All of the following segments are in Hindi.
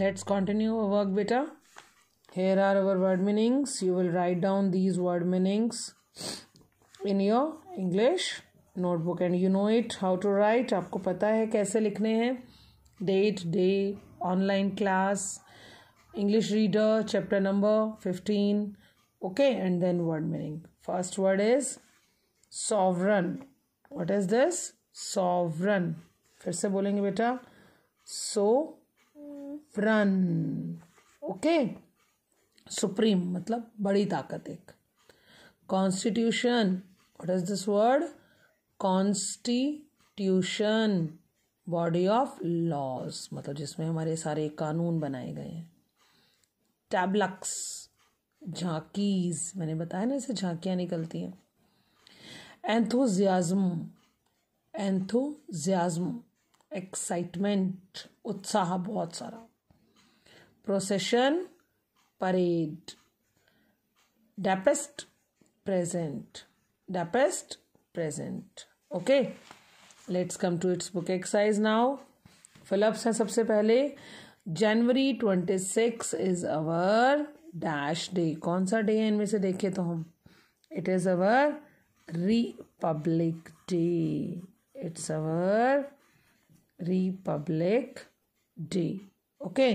let's continue our work beta here are our word meanings you will write down these word meanings in your english notebook and you know it how to write आपको पता है कैसे लिखने हैं date day online class english reader chapter number 15 okay and then word meaning first word is sovereign what is this sovereign फिर से बोलेंगे बेटा so रन ओके सुप्रीम मतलब बड़ी ताकत एक constitution what is this word constitution body of laws मतलब जिसमें हमारे सारे कानून बनाए गए हैं टैबलक्स झांकीज मैंने बताया ना इसे झांकियाँ निकलती हैं एंथोजियाज्म एंथोजियाज्म एक्साइटमेंट उत्साह बहुत सारा procession parade dapest present dapest present okay let's come to its book exercise now fill ups हैं सबसे पहले January twenty six is our dash day कौन सा डे है इनमें से देखें तो हम it is our republic day it's our republic day okay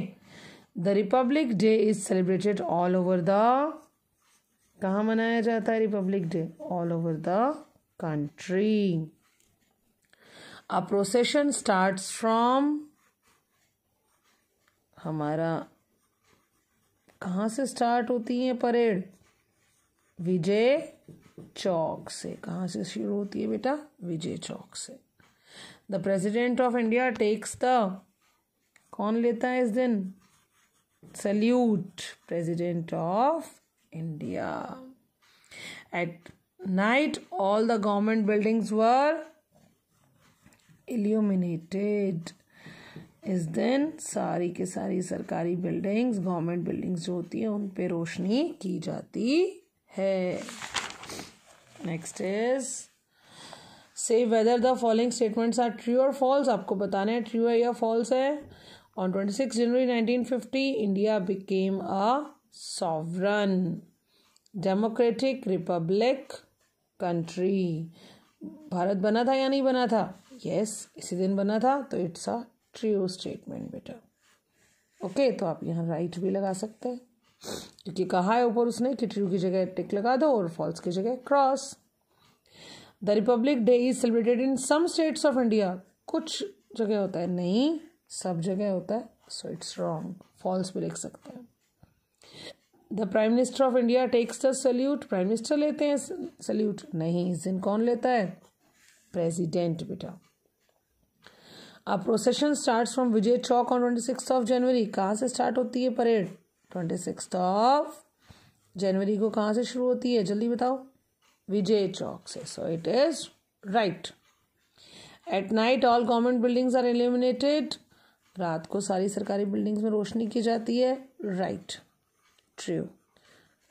the republic day is celebrated all over the कहाँ मनाया जाता है republic day all over the country a procession starts from हमारा कहाँ से स्टार्ट होती है परेड विजय चौक से कहाँ से शुरू होती है बेटा विजय चौक से the president of India takes the कौन लेता है इस दिन salute president of india at night all the government buildings were illuminated इस दिन सारी के सारी सरकारी बिल्डिंग्स गवर्नमेंट बिल्डिंग्स जो होती हैं उन पे रोशनी की जाती है next is say whether the following statements are true और फॉल्स आपको बताने है ट्रू है या फॉल्स है On 26 January 1950, India became a sovereign democratic republic country. Bharat बना था या नहीं बना था यस yes, इसी दिन बना था तो इट्स अ ट्रू स्टेटमेंट बेटा ओके तो आप यहाँ राइट भी लगा सकते हैं क्योंकि कहा है ऊपर उसने कि ट्रू की जगह टिक लगा दो और फॉल्स की जगह cross the republic day is celebrated in some states of India कुछ जगह होता है नहीं सब जगह होता है सो इट्स रॉन्ग फॉल्स भी लिख सकते हैं the prime minister of India takes the salute prime minister लेते हैं सल्यूट नहीं इस दिन कौन लेता है प्रेसिडेंट बेटा a procession start from Vijay Chowk on twenty six of January कहाँ से स्टार्ट होती है parade twenty six of January को कहाँ से शुरू होती है जल्दी बताओ विजय चौक से so it is right at night all government buildings are eliminated रात को सारी सरकारी बिल्डिंग्स में रोशनी की जाती है right true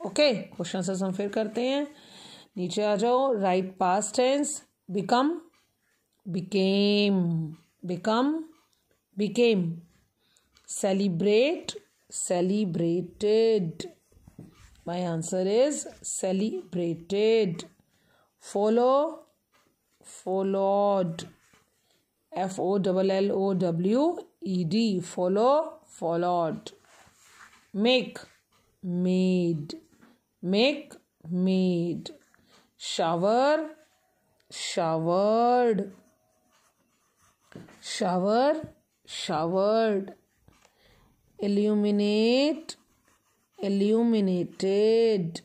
okay question answer हम फिर करते हैं नीचे आ जाओ right past tense become became become became celebrate celebrated my answer is celebrated follow followed F O L L O W E D. Follow, followed. Make, made. Make, made. Shower, showered. Shower, showered. Illuminate, illuminated.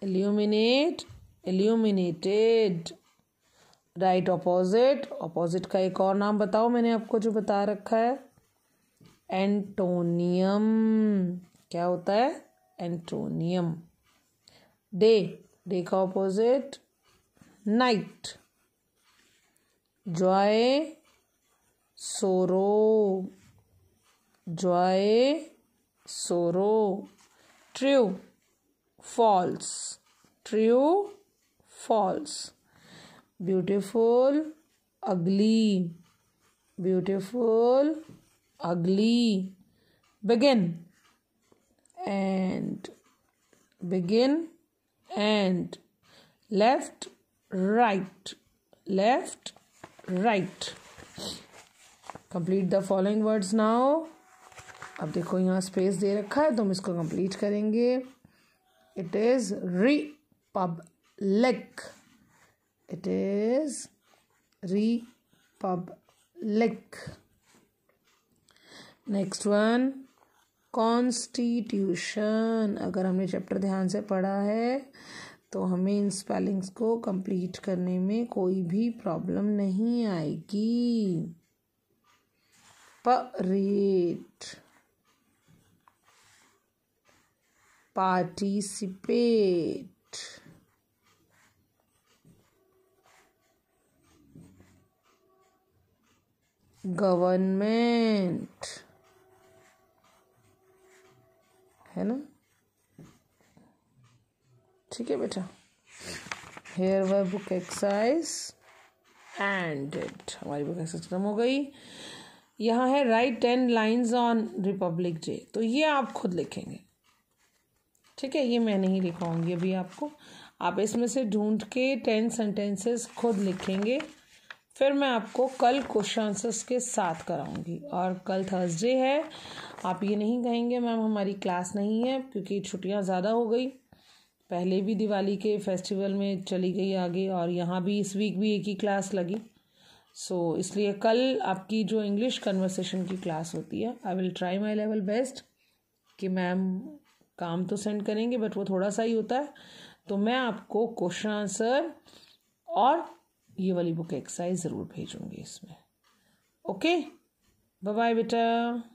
Illuminate, illuminated right opposite opposite का एक और नाम बताओ मैंने आपको जो बता रखा है एंटोनियम क्या होता है एंटोनियम डे डे का opposite night joy sorrow joy sorrow true false true false beautiful ugly beautiful ugly begin and begin and left right left right complete the following words now अब देखो यहाँ स्पेस दे रखा है तो हम इसको कंप्लीट करेंगे it is republic it is republic next one constitution अगर हमने चैप्टर ध्यान से पढ़ा है तो हमें इन स्पेलिंग्स को कंप्लीट करने में कोई भी प्रॉब्लम नहीं आएगी परेट पार्टिसिपेट गवर्नमेंट है ना ठीक है बेटा here were book exercise end हमारी बुक एक्सरसाइज खत्म हो गई यहाँ है right ten lines on republic day तो ये आप खुद लिखेंगे ठीक है ये मैं नहीं लिखाऊंगी अभी आपको आप इसमें से ढूंढ के टेन सेंटेंसेस खुद लिखेंगे फिर मैं आपको कल क्वेश्चन आंसर्स के साथ कराऊंगी और कल थर्सडे है आप ये नहीं कहेंगे मैम हमारी क्लास नहीं है क्योंकि छुट्टियां ज़्यादा हो गई पहले भी दिवाली के फेस्टिवल में चली गई आगे और यहाँ भी इस वीक भी एक ही क्लास लगी सो so, इसलिए कल आपकी जो इंग्लिश कन्वर्सेशन की क्लास होती है I will try my level best कि मैम काम तो सेंड करेंगे बट वो थोड़ा सा ही होता है तो मैं आपको क्वेश्चन आंसर और ये वाली बुक एक्साइज ज़रूर भेजूंगी इसमें ओके बाय बाय बेटा